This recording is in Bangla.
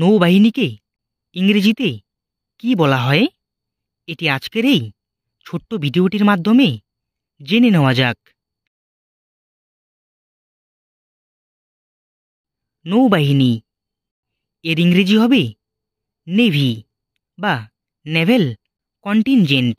নৌবাহিনীকে ইংরেজিতে কি বলা হয় এটি আজকের এই ছোট্ট ভিডিওটির মাধ্যমে জেনে নেওয়া যাক নৌবাহিনী এর ইংরেজি হবে নেভি বা নেভেল কন্টিনজেন্ট